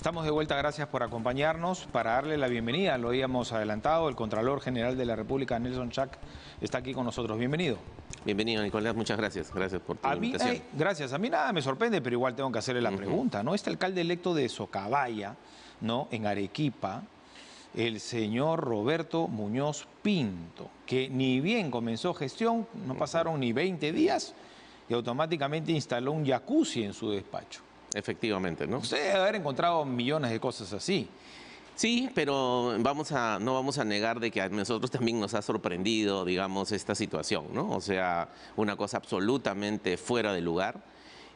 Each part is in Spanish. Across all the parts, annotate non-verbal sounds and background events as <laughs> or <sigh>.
Estamos de vuelta, gracias por acompañarnos. Para darle la bienvenida, lo habíamos adelantado, el Contralor General de la República, Nelson Chac, está aquí con nosotros. Bienvenido. Bienvenido, Nicolás, muchas gracias. Gracias por tu a eh, invitación. gracias. A mí nada me sorprende, pero igual tengo que hacerle la pregunta. ¿no? Este alcalde electo de Socabaya, ¿no? en Arequipa, el señor Roberto Muñoz Pinto, que ni bien comenzó gestión, no pasaron ni 20 días, y automáticamente instaló un jacuzzi en su despacho. Efectivamente, ¿no? Ustedes haber encontrado millones de cosas así. Sí, pero vamos a, no vamos a negar de que a nosotros también nos ha sorprendido, digamos, esta situación, ¿no? O sea, una cosa absolutamente fuera de lugar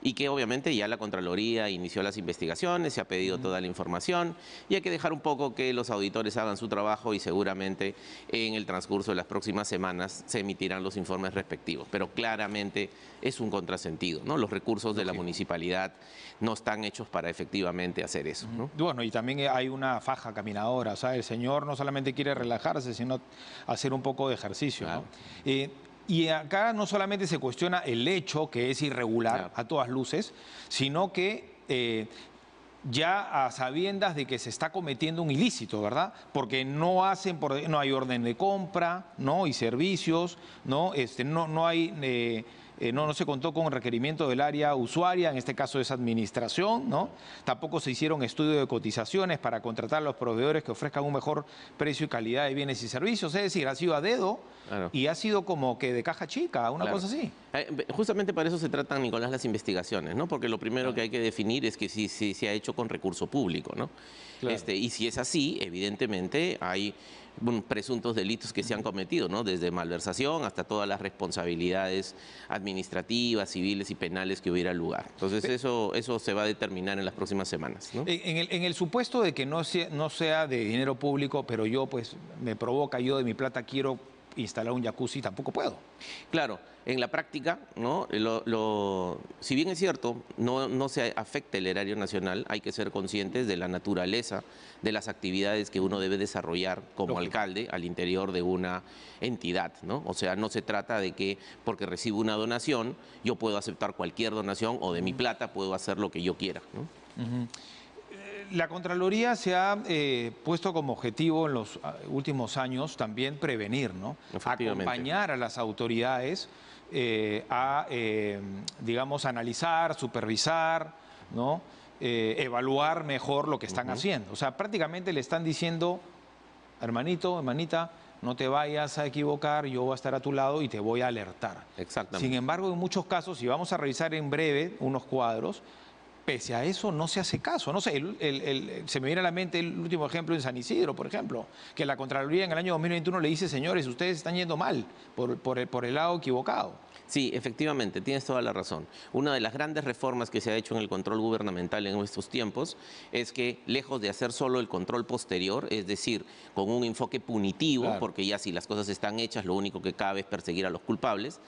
y que obviamente ya la Contraloría inició las investigaciones, se ha pedido toda la información y hay que dejar un poco que los auditores hagan su trabajo y seguramente en el transcurso de las próximas semanas se emitirán los informes respectivos. Pero claramente es un contrasentido, ¿no? Los recursos de la municipalidad no están hechos para efectivamente hacer eso. Bueno, y también hay una faja caminadora, o sea, el señor no solamente quiere relajarse, sino hacer un poco de ejercicio. ¿no? Eh, y acá no solamente se cuestiona el hecho, que es irregular a todas luces, sino que eh, ya a sabiendas de que se está cometiendo un ilícito, ¿verdad? Porque no hacen, por, no hay orden de compra, ¿no? hay servicios, ¿no? Este, no, no hay... Eh, eh, no, no se contó con requerimiento del área usuaria, en este caso es administración, ¿no? Tampoco se hicieron estudios de cotizaciones para contratar a los proveedores que ofrezcan un mejor precio y calidad de bienes y servicios. Es decir, ha sido a dedo y ha sido como que de caja chica, una cosa así. Eh, justamente para eso se tratan, Nicolás, las investigaciones, ¿no? Porque lo primero que hay que definir es que si, se ha hecho con recurso público, ¿no? Este, y si es así, evidentemente hay presuntos delitos que se han cometido, ¿no? desde malversación hasta todas las responsabilidades administrativas, civiles y penales que hubiera lugar. Entonces eso, eso se va a determinar en las próximas semanas. En, el, en, el, supuesto de que no sea, no sea de dinero público, pero yo pues me provoca, yo de mi plata quiero instalar un jacuzzi tampoco puedo. Claro, en la práctica, ¿no? si bien es cierto, no, no se afecta el erario nacional, hay que ser conscientes de la naturaleza de las actividades que uno debe desarrollar como alcalde al interior de una entidad. ¿no? O sea, no se trata de que porque recibo una donación, yo puedo aceptar cualquier donación o de mi mm. plata puedo hacer lo que yo quiera. ¿no? la Contraloría se ha eh, puesto como objetivo en los ah, últimos años también prevenir, ¿no? Acompañar a las autoridades eh, a, eh, digamos, analizar, supervisar, ¿no? evaluar mejor lo que están haciendo. O sea, prácticamente le están diciendo, hermanito, hermanita, no te vayas a equivocar, yo voy a estar a tu lado y te voy a alertar. Exactamente. Sin embargo, en muchos casos, y vamos a revisar en breve unos cuadros, pese a eso no se hace caso. No sé, el, se me viene a la mente el último ejemplo en San Isidro, por ejemplo, que la Contraloría en el año 2021 le dice, señores, ustedes están yendo mal por, el lado equivocado. Sí, efectivamente, tienes toda la razón. Una de las grandes reformas que se ha hecho en el control gubernamental en estos tiempos es que lejos de hacer solo el control posterior, es decir, con un enfoque punitivo, porque ya si las cosas están hechas, lo único que cabe es perseguir a los culpables,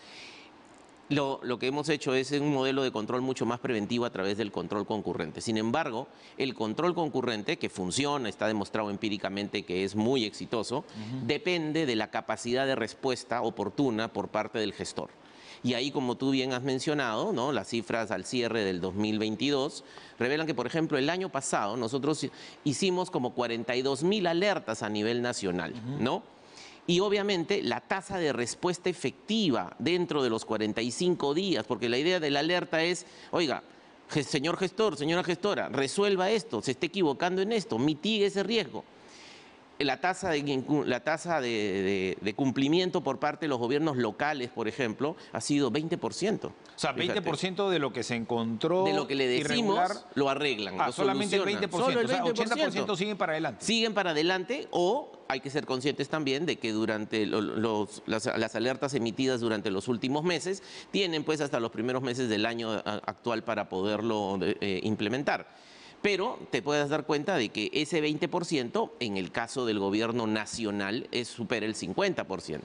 lo, que hemos hecho es un modelo de control mucho más preventivo a través del control concurrente. Sin embargo, el control concurrente, que funciona, está demostrado empíricamente que es muy exitoso, depende de la capacidad de respuesta oportuna por parte del gestor. Y ahí, como tú bien has mencionado, ¿no? las cifras al cierre del 2022 revelan que, por ejemplo, el año pasado nosotros hicimos como 42 mil alertas a nivel nacional, ¿no? y obviamente la tasa de respuesta efectiva dentro de los 45 días, porque la idea de la alerta es, oiga, señor gestor, señora gestora, resuelva esto, se esté equivocando en esto, mitigue ese riesgo la tasa, de, la tasa de, cumplimiento por parte de los gobiernos locales, por ejemplo, ha sido 20%. O sea, 20% de lo que se encontró. De lo que lo arreglan. Ah, solamente el 20%. 80% siguen para adelante. Siguen para adelante o hay que ser conscientes también de que durante las, alertas emitidas durante los últimos meses tienen pues hasta los primeros meses del año actual para poderlo eh, implementar pero te puedes dar cuenta de que ese 20% en el caso del gobierno nacional es supera el 50%.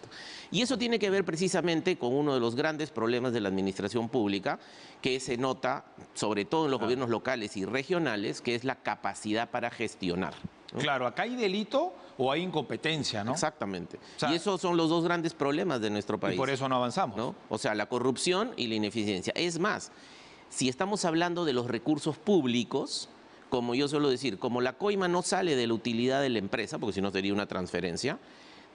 Y eso tiene que ver precisamente con uno de los grandes problemas de la administración pública que se nota sobre todo en los gobiernos locales y regionales, que es la capacidad para gestionar. Claro, acá hay delito o hay incompetencia, ¿no? Exactamente. y esos son los dos grandes problemas de nuestro país. Y por eso no avanzamos. O sea, la corrupción y la ineficiencia. Es más, si estamos hablando de los recursos públicos, como yo suelo decir, como la coima no sale de la utilidad de la empresa, porque si no sería una transferencia,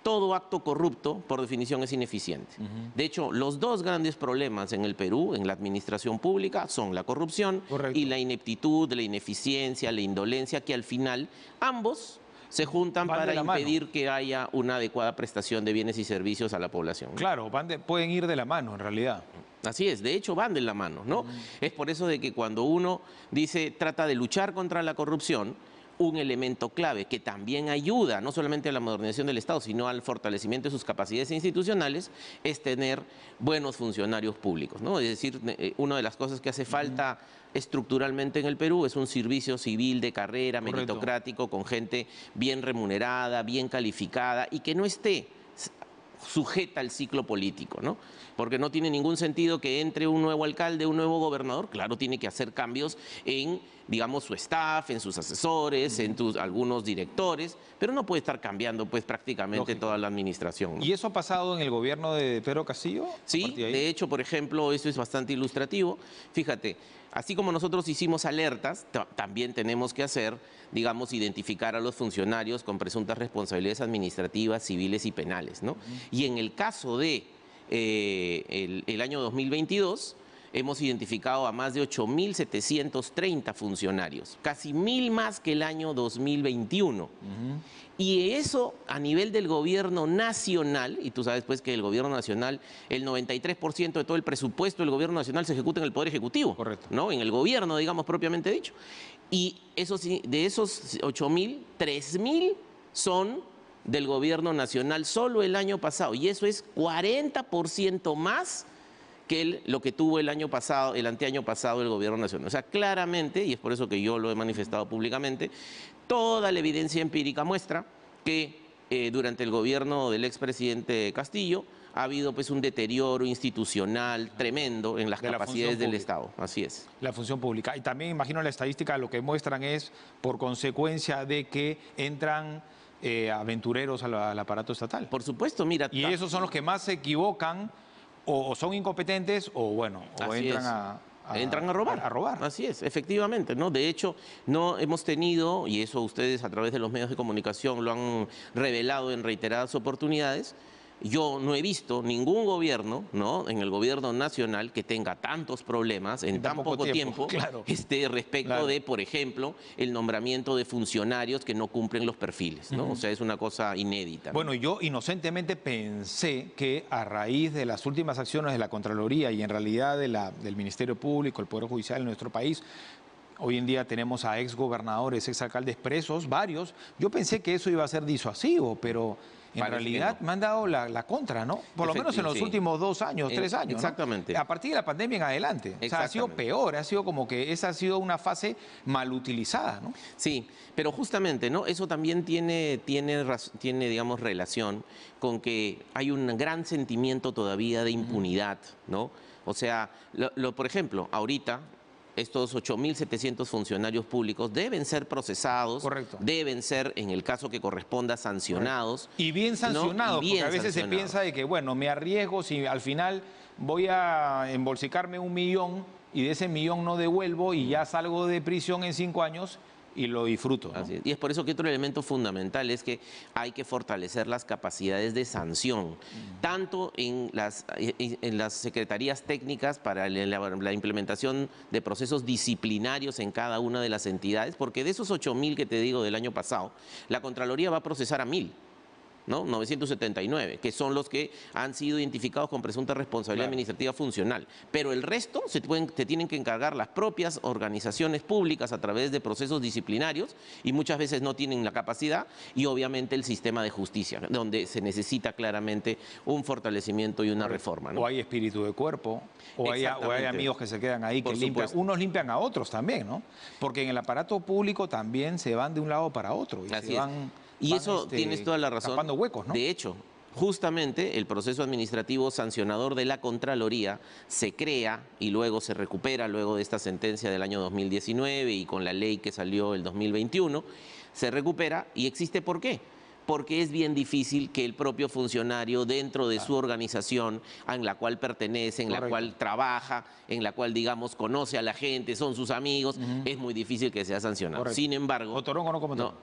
todo acto corrupto, por definición, es ineficiente. De hecho, los dos grandes problemas en el Perú, en la administración pública, son la corrupción y la ineptitud, la ineficiencia, la indolencia, que al final ambos se juntan para impedir que haya una adecuada prestación de bienes y servicios a la población. Claro, pueden ir de la mano en realidad. Así es, de hecho van de la mano, ¿no? Mm. Es por eso de que cuando uno dice trata de luchar contra la corrupción, un elemento clave que también ayuda no solamente a la modernización del Estado, sino al fortalecimiento de sus capacidades institucionales, es tener buenos funcionarios públicos. ¿no? Es decir, eh, eh, una de las cosas que hace falta estructuralmente en el Perú es un servicio civil de carrera, meritocrático, con gente bien remunerada, bien calificada y que no esté sujeta al ciclo político, ¿no? Porque no tiene ningún sentido que entre un nuevo alcalde, un nuevo gobernador, claro, tiene que hacer cambios en, digamos, su staff, en sus asesores, en algunos directores, pero no puede estar cambiando, pues, prácticamente toda la administración. ¿Y eso ha pasado en el gobierno de Pedro Castillo? Sí, de, de hecho, por ejemplo, eso es bastante ilustrativo. Fíjate, Así como nosotros hicimos alertas, también tenemos que hacer, digamos, identificar a los funcionarios con presuntas responsabilidades administrativas, civiles y penales. ¿no? Y en el caso de eh, el año 2022, hemos identificado a más de 8.730 funcionarios, casi mil más que el año 2021. Y eso a nivel del gobierno nacional, y tú sabes pues que el gobierno nacional, el 93% de todo el presupuesto del gobierno nacional se ejecuta en el Poder Ejecutivo. Correcto. ¿no? En el gobierno, digamos, propiamente dicho. Y de esos 8.000, 3.000 son del gobierno nacional solo el año pasado. Y eso es 40% más que lo que tuvo el año pasado, el anteaño pasado el gobierno nacional. O sea, claramente, y es por eso que yo lo he manifestado públicamente, toda la evidencia empírica muestra que eh, durante el gobierno del expresidente Castillo ha habido pues un deterioro institucional tremendo en las capacidades del Estado. Así es. La función pública. Y también imagino la estadística lo que muestran es por consecuencia de que entran eh, aventureros al, aparato estatal. Por supuesto mira. Y esos son los que más se equivocan o, son incompetentes o, bueno, entran a, robar. A robar. Así es, efectivamente, ¿no? De hecho, no hemos tenido, y eso ustedes a través de los medios de comunicación lo han revelado en reiteradas oportunidades, yo no he visto ningún gobierno, ¿no? En el gobierno nacional que tenga tantos problemas en, tan poco, tiempo, <laughs> este, respecto de, por ejemplo, el nombramiento de funcionarios que no cumplen los perfiles, ¿no? O sea, es una cosa inédita. Bueno, yo inocentemente pensé que a raíz de las últimas acciones de la Contraloría y en realidad del Ministerio Público, el Poder Judicial en nuestro país, Hoy en día tenemos a exgobernadores, exalcaldes presos, varios. Yo pensé que eso iba a ser disuasivo, pero en este realidad me han dado la, contra, ¿no? Por lo menos en los últimos dos años, eh, tres años. Exactamente. A partir de la pandemia en adelante. O ha sido peor, ha sido como que esa ha sido una fase mal utilizada, ¿no? Sí, pero justamente, ¿no? Eso también tiene, tiene, tiene digamos, relación con que hay un gran sentimiento todavía de impunidad, ¿no? O sea, por ejemplo, ahorita estos 8.700 funcionarios públicos deben ser procesados, deben ser, en el caso que corresponda, sancionados. Y bien sancionados, porque a veces se piensa de que, bueno, me arriesgo si al final voy a embolsicarme un millón y de ese millón no devuelvo y ya salgo de prisión en cinco años y lo disfruto. Y es por eso que otro elemento fundamental es que hay que fortalecer las capacidades de sanción, mm. tanto en las, eh, eh, en las secretarías técnicas para la, implementación de procesos disciplinarios en cada una de las entidades, porque de esos mil que te digo del año pasado, la Contraloría va a procesar a 1.000. 979, que son los que han sido identificados con presunta responsabilidad administrativa funcional. Pero el resto se, tienen que encargar las propias organizaciones públicas a través de procesos disciplinarios y muchas veces no tienen la capacidad y obviamente el sistema de justicia, donde se necesita claramente un fortalecimiento y una reforma. ¿no? O hay espíritu de cuerpo, o hay, amigos que se quedan ahí, que limpian. Unos limpian a otros también, ¿no? Porque en el aparato público también se van de un lado para otro. Y se van... Y eso este, tienes toda la razón. De hecho, justamente el proceso administrativo sancionador de la Contraloría se crea y luego se recupera luego de esta sentencia del año 2019 y con la ley que salió el 2021, se recupera y existe por qué porque es bien difícil que el propio funcionario dentro de su organización, en la cual pertenece, en la cual trabaja, en la cual, digamos, conoce a la gente, son sus amigos, es muy difícil que sea sancionado. Sin embargo...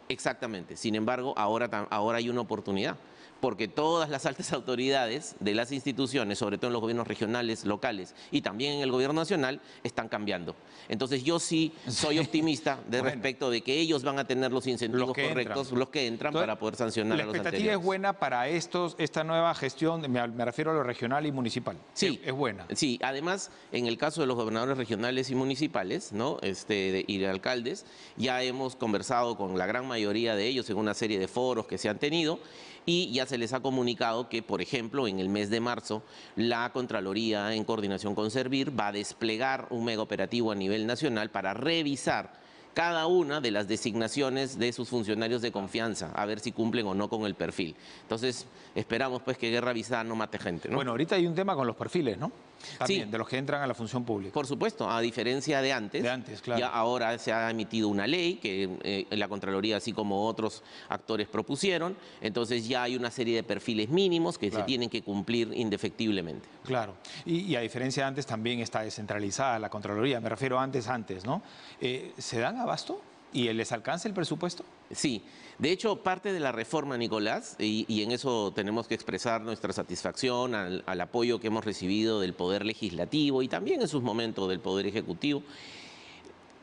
exactamente. Sin embargo, ahora, ahora hay una oportunidad porque todas las altas <laughs> autoridades de las instituciones, sobre todo en los gobiernos regionales, locales y también en el gobierno nacional, están cambiando. Entonces yo sí soy optimista de <laughs> respecto de que ellos van a tener los incentivos correctos, los que entran, para poder sancionar a los anteriores. La expectativa es buena para estos, esta nueva gestión, me, refiero a lo regional y municipal. Sí. Es, buena. Sí, además, en el caso de los gobernadores regionales y municipales, ¿no? Este, y de alcaldes, ya hemos conversado con la gran mayoría de ellos en una serie de foros que se han tenido y ya se les ha comunicado que, por ejemplo, en el mes de marzo, la Contraloría, en coordinación con Servir, va a desplegar un megaoperativo a nivel nacional para revisar cada una de las designaciones de sus funcionarios de confianza, a ver si cumplen o no con el perfil. Entonces, esperamos pues que Guerra Visada no mate gente. Bueno, ahorita hay un tema con los perfiles, ¿no? También, de los que entran a la función pública. Por supuesto, a diferencia de antes. Ya ahora se ha emitido una ley que eh, la Contraloría, así como otros actores, propusieron. Entonces ya hay una serie de perfiles mínimos que se tienen que cumplir indefectiblemente. Claro. Y, a diferencia de antes, también está descentralizada la Contraloría. Me refiero antes, antes, ¿no? Eh, ¿Se dan abasto? ¿Y les alcanza el presupuesto? Sí, de hecho, parte de la reforma, Nicolás, y, en eso tenemos que expresar nuestra satisfacción al, apoyo que hemos recibido del Poder Legislativo y también en sus momentos del Poder Ejecutivo.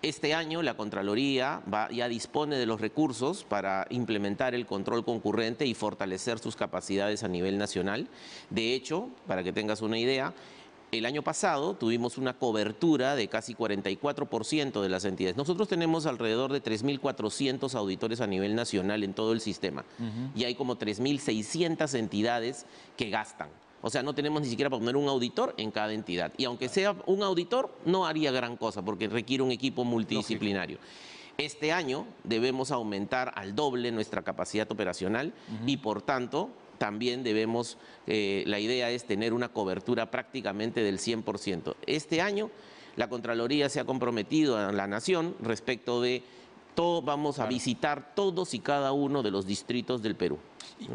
Este año la Contraloría va, ya dispone de los recursos para implementar el control concurrente y fortalecer sus capacidades a nivel nacional. De hecho, para que tengas una idea, el año pasado tuvimos una cobertura de casi 44% de las entidades. Nosotros tenemos alrededor de 3.400 auditores a nivel nacional en todo el sistema y hay como 3.600 entidades que gastan. O sea, no tenemos ni siquiera para poner un auditor en cada entidad. Y aunque sea un auditor, no haría gran cosa porque requiere un equipo multidisciplinario. Este año debemos aumentar al doble nuestra capacidad operacional y por tanto también debemos, eh, la idea es tener una cobertura prácticamente del 100%. Este año la Contraloría se ha comprometido a la Nación respecto de todo, vamos a visitar todos y cada uno de los distritos del Perú.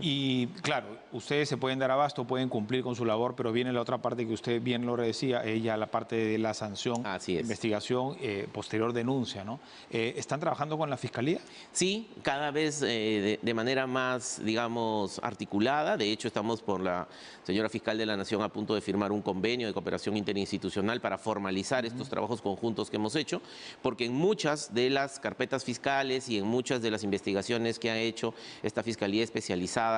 Y claro, ustedes se pueden dar abasto, pueden cumplir con su labor, pero viene la otra parte que usted bien lo decía, ella la parte de la sanción, investigación, eh, posterior denuncia, ¿no? Eh, ¿Están trabajando con la fiscalía? Sí, cada vez eh, de, manera más, digamos, articulada. De hecho, estamos por la señora fiscal de la Nación a punto de firmar un convenio de cooperación interinstitucional para formalizar estos trabajos conjuntos que hemos hecho, porque en muchas de las carpetas fiscales y en muchas de las investigaciones que ha hecho esta fiscalía especializada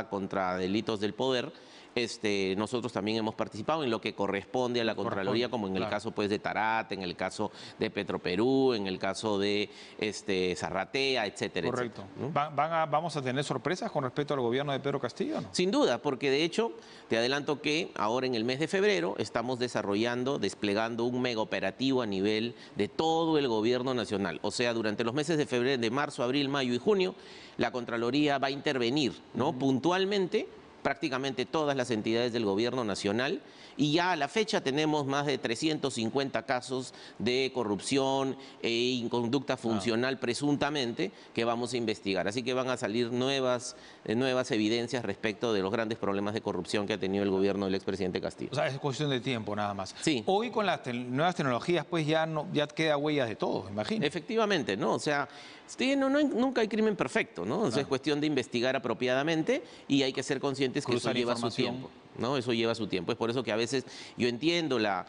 contra delitos del poder este, nosotros también hemos participado en lo que corresponde a la Contraloría, como en el caso pues, de Tarat, en el caso de Petroperú, en el caso de este, Zarratea, etcétera. Correcto. ¿Van, ¿Vamos a tener sorpresas con respecto al gobierno de Pedro Castillo? ¿no? Sin duda, porque de hecho, te adelanto que ahora en el mes de febrero estamos desarrollando, desplegando un mega operativo a nivel de todo el gobierno nacional. O sea, durante los meses de febrero, de marzo, abril, mayo y junio, la Contraloría va a intervenir ¿no? puntualmente prácticamente todas las entidades del gobierno nacional y ya a la fecha tenemos más de 350 casos de corrupción e inconducta ah. funcional presuntamente que vamos a investigar. Así que van a salir nuevas, eh, nuevas evidencias respecto de los grandes problemas de corrupción que ha tenido el gobierno del expresidente Castillo. O sea, es cuestión de tiempo nada más. Sí. Hoy con las nuevas tecnologías pues ya, no, ya queda huellas de todo, imagino. Efectivamente, ¿no? O sea, no, nunca hay crimen perfecto, ¿no? es ah. cuestión de investigar apropiadamente y hay que ser conscientes es que eso lleva su tiempo. ¿no? Eso lleva su tiempo. Es por eso que a veces yo entiendo la,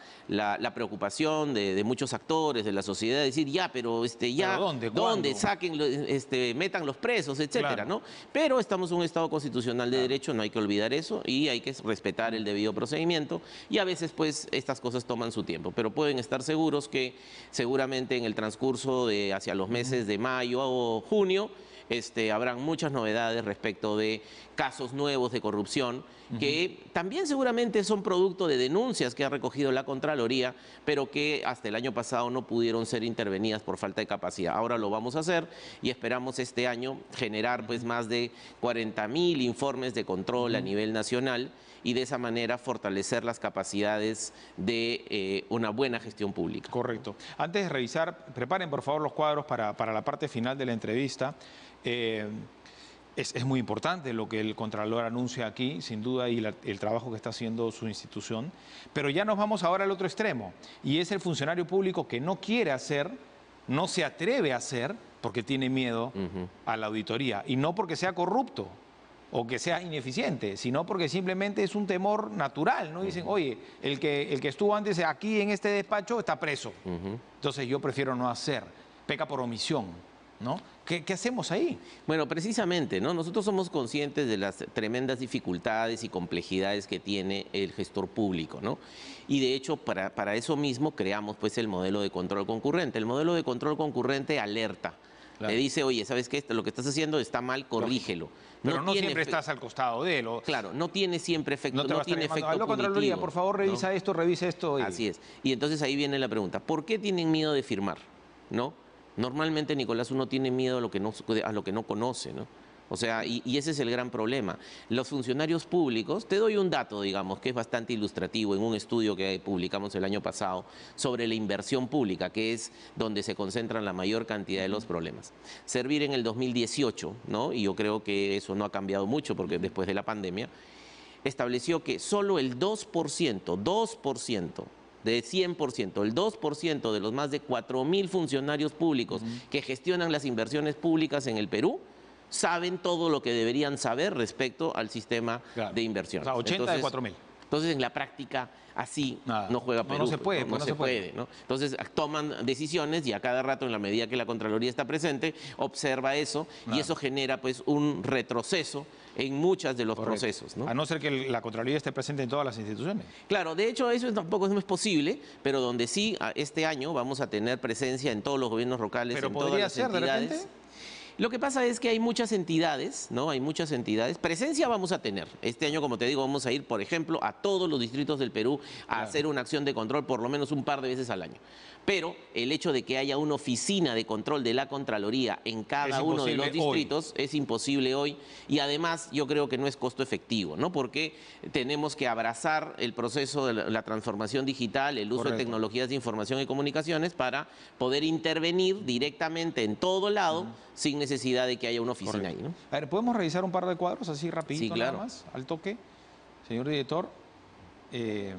preocupación de, muchos actores de la sociedad, de decir, ya, pero este, ya, ¿dónde? ¿dónde? Saquen, este, metan los presos, etcétera, ¿no? Pero estamos en un Estado constitucional de derecho, no hay que olvidar eso, y hay que respetar el debido procedimiento, y a veces, pues, estas cosas toman su tiempo, pero pueden estar seguros que seguramente en el transcurso de hacia los meses de mayo o junio, este, habrán muchas novedades respecto de casos nuevos de corrupción, que también seguramente son producto de denuncias que ha recogido la Contraloría, pero que hasta el año pasado no pudieron ser intervenidas por falta de capacidad. Ahora lo vamos a hacer y esperamos este año generar pues, más de 40 mil informes de control a nivel nacional y de esa manera fortalecer las capacidades de eh, una buena gestión pública. Correcto. Antes de revisar, preparen por favor los cuadros para, para la parte final de la entrevista. Eh, es, muy importante lo que el Contralor anuncia aquí, sin duda, y el trabajo que está haciendo su institución. Pero ya nos vamos ahora al otro extremo, y es el funcionario público que no quiere hacer, no se atreve a hacer, porque tiene miedo a la auditoría, y no porque sea corrupto, o que sea ineficiente, sino porque simplemente es un temor natural, ¿no? Dicen, oye, el que, el que estuvo antes aquí en este despacho está preso. Entonces yo prefiero no hacer, peca por omisión, ¿no? ¿Qué, hacemos ahí? Bueno, precisamente, ¿no? Nosotros somos conscientes de las tremendas dificultades y complejidades que tiene el gestor público, ¿no? Y de hecho, para, para eso mismo creamos pues el modelo de control concurrente. El modelo de control concurrente alerta le dice, oye, ¿sabes qué? Lo que estás haciendo está mal, corrígelo. Pero no, siempre estás al costado de él. Claro, no tiene siempre efecto. No, tiene efecto. Hablo por favor, revisa esto, revisa esto. Así es. Y entonces ahí viene la pregunta: ¿por qué tienen miedo de firmar? ¿No? Normalmente, Nicolás, uno tiene miedo a lo que no, a lo que no conoce, ¿no? O sea, y, ese es el gran problema. Los funcionarios públicos, te doy un dato, digamos, que es bastante ilustrativo en un estudio que publicamos el año pasado sobre la inversión pública, que es donde se concentran la mayor cantidad de los problemas. Servir en el 2018, ¿no? Y yo creo que eso no ha cambiado mucho porque después de la pandemia, estableció que solo el 2%, 2% de 100%, el 2% de los más de 4.000 funcionarios públicos que gestionan las inversiones públicas en el Perú, saben todo lo que deberían saber respecto al sistema de inversión. O sea, 80 de mil. Entonces, en la práctica, así no juega Perú. Pues no, no se puede. No, se, puede. entonces, ah, toman decisiones y a cada rato, en la medida que la Contraloría está presente, observa eso y eso genera pues un retroceso en muchas de los procesos. A no ser que la Contraloría esté presente en todas las instituciones. Claro, de hecho eso tampoco no es posible, pero donde sí, este año vamos a tener presencia en todos los gobiernos locales, en todas las ser, entidades. Lo que pasa es que hay muchas entidades, ¿no? Hay muchas entidades. Presencia vamos a tener. Este año, como te digo, vamos a ir, por ejemplo, a todos los distritos del Perú a hacer una acción de control por lo menos un par de veces al año. Pero el hecho de que haya una oficina de control de la Contraloría en cada uno de los distritos es imposible hoy. Y además, yo creo que no es costo efectivo, ¿no? Porque tenemos que abrazar el proceso de la transformación digital, el uso de tecnologías de información y comunicaciones para poder intervenir directamente en todo lado sin necesidad necesidad de que haya una oficina ahí. ¿no? A ver, ¿podemos revisar un par de cuadros así rapidito nada más, al toque? Señor director, eh,